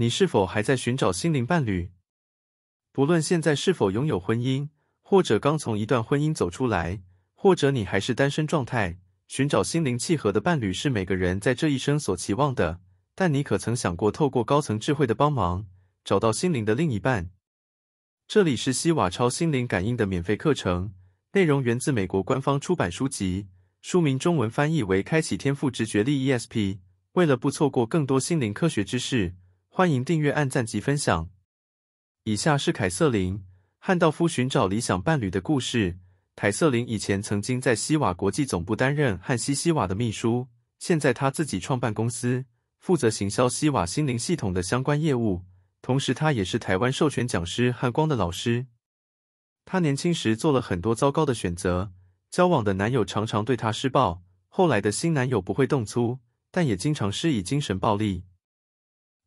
你是否还在寻找心灵伴侣？不论现在是否拥有婚姻，或者刚从一段婚姻走出来，或者你还是单身状态，寻找心灵契合的伴侣是每个人在这一生所期望的。但你可曾想过，透过高层智慧的帮忙，找到心灵的另一半？这里是西瓦超心灵感应的免费课程，内容源自美国官方出版书籍，书名中文翻译为《开启天赋直觉力 ESP》。为了不错过更多心灵科学知识。欢迎订阅、按赞及分享。以下是凯瑟琳汉道夫寻找理想伴侣的故事。凯瑟琳以前曾经在西瓦国际总部担任汉西西瓦的秘书，现在她自己创办公司，负责行销西瓦心灵系统的相关业务。同时，她也是台湾授权讲师汉光的老师。她年轻时做了很多糟糕的选择，交往的男友常常对她施暴。后来的新男友不会动粗，但也经常施以精神暴力。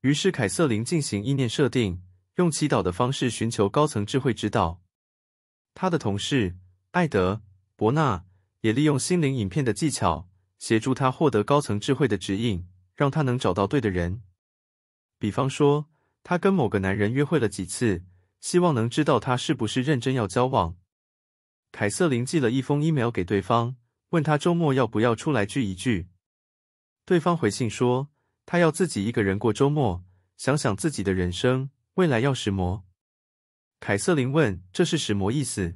于是，凯瑟琳进行意念设定，用祈祷的方式寻求高层智慧指导。她的同事艾德·伯纳也利用心灵影片的技巧，协助她获得高层智慧的指引，让她能找到对的人。比方说，她跟某个男人约会了几次，希望能知道他是不是认真要交往。凯瑟琳寄了一封 email 给对方，问他周末要不要出来聚一聚。对方回信说。他要自己一个人过周末，想想自己的人生未来要什么。凯瑟琳问：“这是什么意思？”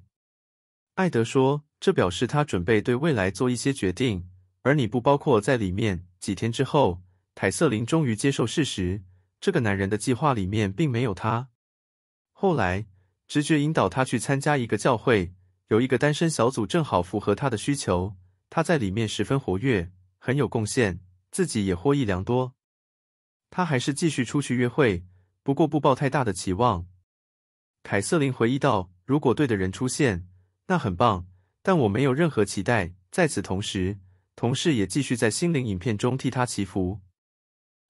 艾德说：“这表示他准备对未来做一些决定，而你不包括在里面。”几天之后，凯瑟琳终于接受事实：这个男人的计划里面并没有他。后来，直觉引导他去参加一个教会，有一个单身小组正好符合他的需求。他在里面十分活跃，很有贡献，自己也获益良多。他还是继续出去约会，不过不抱太大的期望。凯瑟琳回忆道：“如果对的人出现，那很棒，但我没有任何期待。”在此同时，同事也继续在心灵影片中替他祈福。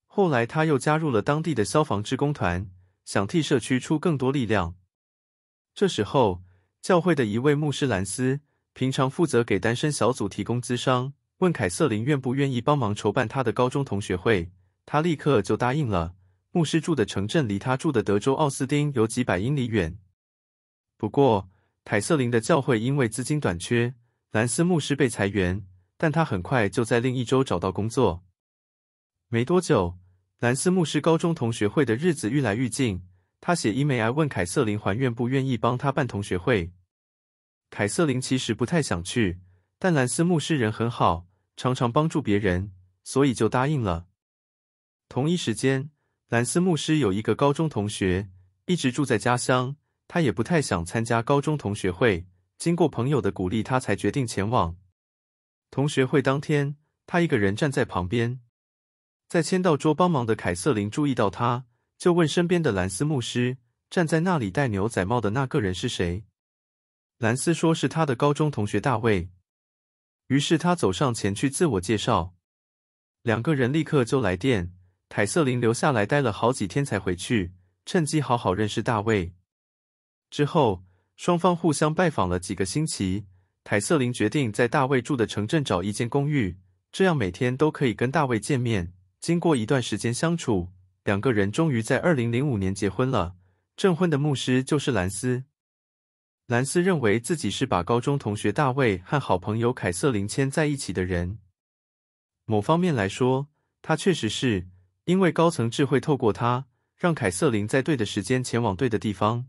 后来，他又加入了当地的消防职工团，想替社区出更多力量。这时候，教会的一位牧师兰斯，平常负责给单身小组提供咨商，问凯瑟琳愿不愿意帮忙筹办他的高中同学会。他立刻就答应了。牧师住的城镇离他住的德州奥斯丁有几百英里远。不过，凯瑟琳的教会因为资金短缺，兰斯牧师被裁员，但他很快就在另一周找到工作。没多久，兰斯牧师高中同学会的日子愈来愈近，他写一 i l 问凯瑟琳，还愿不愿意帮他办同学会？凯瑟琳其实不太想去，但兰斯牧师人很好，常常帮助别人，所以就答应了。同一时间，兰斯牧师有一个高中同学一直住在家乡，他也不太想参加高中同学会。经过朋友的鼓励，他才决定前往同学会。当天，他一个人站在旁边，在签到桌帮忙的凯瑟琳注意到他，就问身边的兰斯牧师：“站在那里戴牛仔帽的那个人是谁？”兰斯说是他的高中同学大卫。于是他走上前去自我介绍，两个人立刻就来电。凯瑟琳留下来待了好几天才回去，趁机好好认识大卫。之后，双方互相拜访了几个星期。凯瑟琳决定在大卫住的城镇找一间公寓，这样每天都可以跟大卫见面。经过一段时间相处，两个人终于在二零零五年结婚了。证婚的牧师就是兰斯。兰斯认为自己是把高中同学大卫和好朋友凯瑟琳牵在一起的人。某方面来说，他确实是。因为高层智慧透过他，让凯瑟琳在对的时间前往对的地方。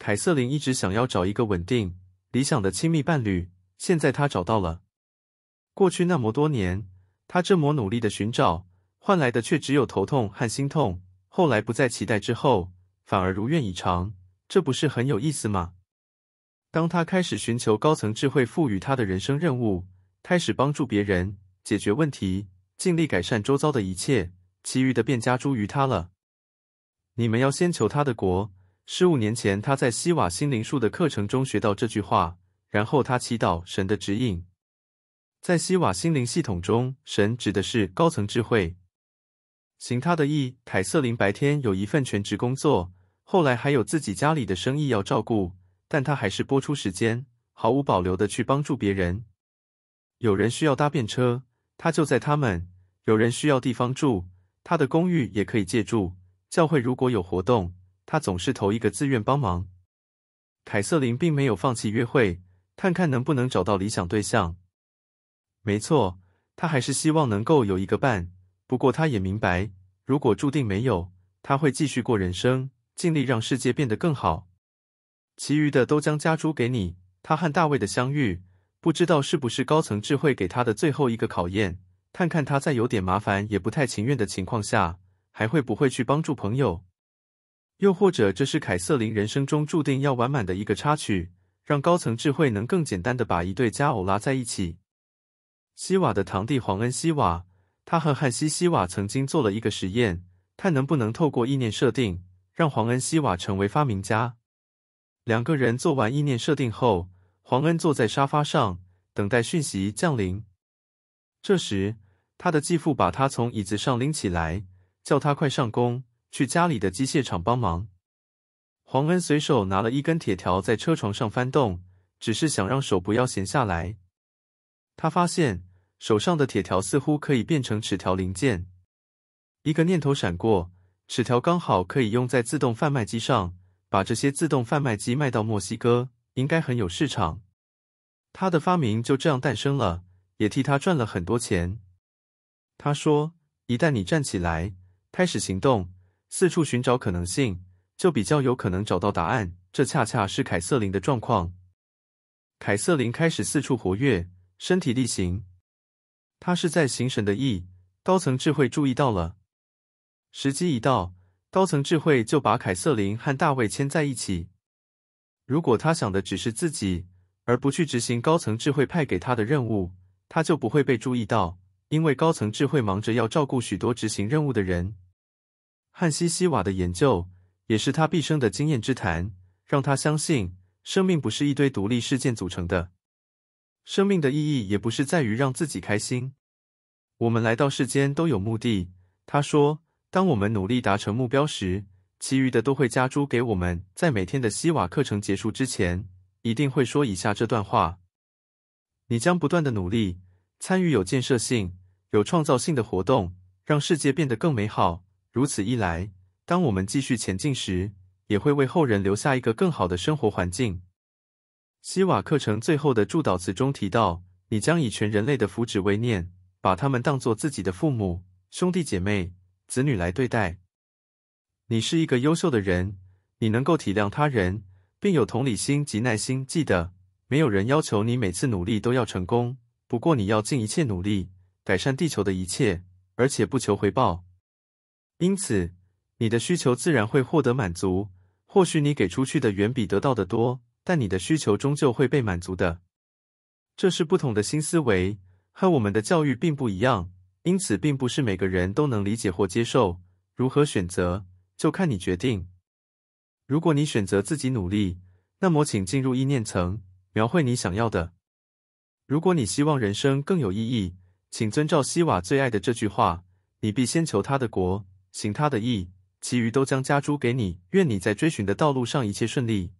凯瑟琳一直想要找一个稳定、理想的亲密伴侣，现在她找到了。过去那么多年，她这么努力的寻找，换来的却只有头痛和心痛。后来不再期待之后，反而如愿以偿，这不是很有意思吗？当她开始寻求高层智慧赋予她的人生任务，开始帮助别人解决问题，尽力改善周遭的一切。其余的便加诸于他了。你们要先求他的国。十五年前，他在西瓦心灵术的课程中学到这句话，然后他祈祷神的指引。在西瓦心灵系统中，神指的是高层智慧，行他的意。凯瑟琳白天有一份全职工作，后来还有自己家里的生意要照顾，但他还是拨出时间，毫无保留的去帮助别人。有人需要搭便车，他就在他们；有人需要地方住。他的公寓也可以借住。教会如果有活动，他总是头一个自愿帮忙。凯瑟琳并没有放弃约会，看看能不能找到理想对象。没错，她还是希望能够有一个伴。不过她也明白，如果注定没有，她会继续过人生，尽力让世界变得更好。其余的都将加诸给你。他和大卫的相遇，不知道是不是高层智慧给他的最后一个考验。看看他在有点麻烦也不太情愿的情况下，还会不会去帮助朋友？又或者这是凯瑟琳人生中注定要完满的一个插曲，让高层智慧能更简单的把一对佳偶拉在一起。西瓦的堂弟黄恩西瓦，他和汉西西瓦曾经做了一个实验，看能不能透过意念设定让黄恩西瓦成为发明家。两个人做完意念设定后，黄恩坐在沙发上等待讯息降临。这时。他的继父把他从椅子上拎起来，叫他快上工，去家里的机械厂帮忙。黄恩随手拿了一根铁条在车床上翻动，只是想让手不要闲下来。他发现手上的铁条似乎可以变成齿条零件。一个念头闪过，齿条刚好可以用在自动贩卖机上，把这些自动贩卖机卖到墨西哥，应该很有市场。他的发明就这样诞生了，也替他赚了很多钱。他说：“一旦你站起来，开始行动，四处寻找可能性，就比较有可能找到答案。这恰恰是凯瑟琳的状况。凯瑟琳开始四处活跃，身体力行。他是在行神的意。高层智慧注意到了，时机一到，高层智慧就把凯瑟琳和大卫牵在一起。如果他想的只是自己，而不去执行高层智慧派给他的任务，他就不会被注意到。”因为高层智慧忙着要照顾许多执行任务的人，汉西西瓦的研究也是他毕生的经验之谈，让他相信生命不是一堆独立事件组成的，生命的意义也不是在于让自己开心。我们来到世间都有目的，他说，当我们努力达成目标时，其余的都会加诸给我们。在每天的西瓦课程结束之前，一定会说以下这段话：你将不断的努力。参与有建设性、有创造性的活动，让世界变得更美好。如此一来，当我们继续前进时，也会为后人留下一个更好的生活环境。希瓦课程最后的祝祷词中提到：“你将以全人类的福祉为念，把他们当作自己的父母、兄弟姐妹、子女来对待。你是一个优秀的人，你能够体谅他人，并有同理心及耐心。记得，没有人要求你每次努力都要成功。”不过，你要尽一切努力改善地球的一切，而且不求回报。因此，你的需求自然会获得满足。或许你给出去的远比得到的多，但你的需求终究会被满足的。这是不同的新思维，和我们的教育并不一样，因此并不是每个人都能理解或接受。如何选择，就看你决定。如果你选择自己努力，那么请进入意念层，描绘你想要的。如果你希望人生更有意义，请遵照希瓦最爱的这句话：你必先求他的国，行他的意，其余都将加诸给你。愿你在追寻的道路上一切顺利。